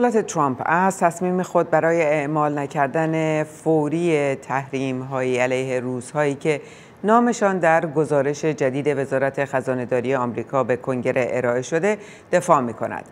دولت ترامپ از تصمیم خود برای اعمال نکردن فوری تحریم های علیه هایی که نامشان در گزارش جدید وزارت خزانهداری آمریکا به کنگره ارائه شده دفاع می کند.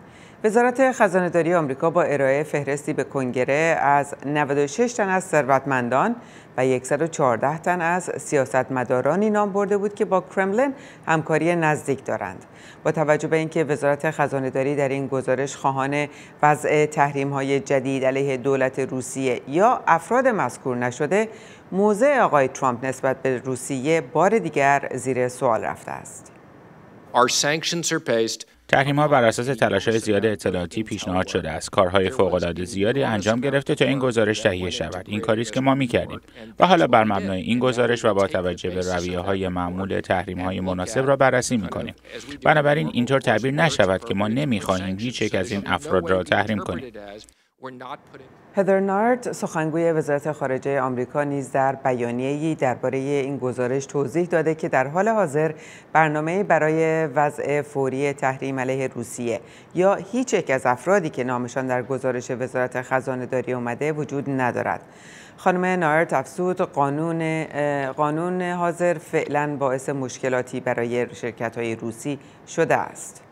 وزارت خزانه داری آمریکا با ارائه فهرستی به کنگره از 96 تن از ثروتمندان و 114 تن از سیاستمدارانی نام برده بود که با کرملین همکاری نزدیک دارند. با توجه به اینکه وزارت داری در این گزارش خواهان وضع های جدید علیه دولت روسیه یا افراد مذکور نشده، موضع آقای ترامپ نسبت به روسیه بار دیگر زیر سوال رفته است. ها بر اساس تلاش زیاد اطلاعاتی پیشنهاد شده است کارهای فوقالعاده زیادی انجام گرفته تا این گزارش تهیه شود این کاری است که ما کردیم و حالا بر مبنای این گزارش و با توجه به رویه های معمول تحریم های مناسب را بررسی کنیم بنابراین اینطور تعبیر نشود که ما نمیخواهیم هیچ یک از این افراد را تحریم کنیم هدر نارد سخنگوی وزارت خارجه آمریکا نیز در بیانیه‌ای درباره این گزارش توضیح داده که در حال حاضر برنامه برای وضع فوری تحریم علیه روسیه یا هیچ یک از افرادی که نامشان در گزارش وزارت خزانه داری آمده وجود ندارد. خانم نارت افزود قانون قانون حاضر فعلا باعث مشکلاتی برای شرکت های روسی شده است.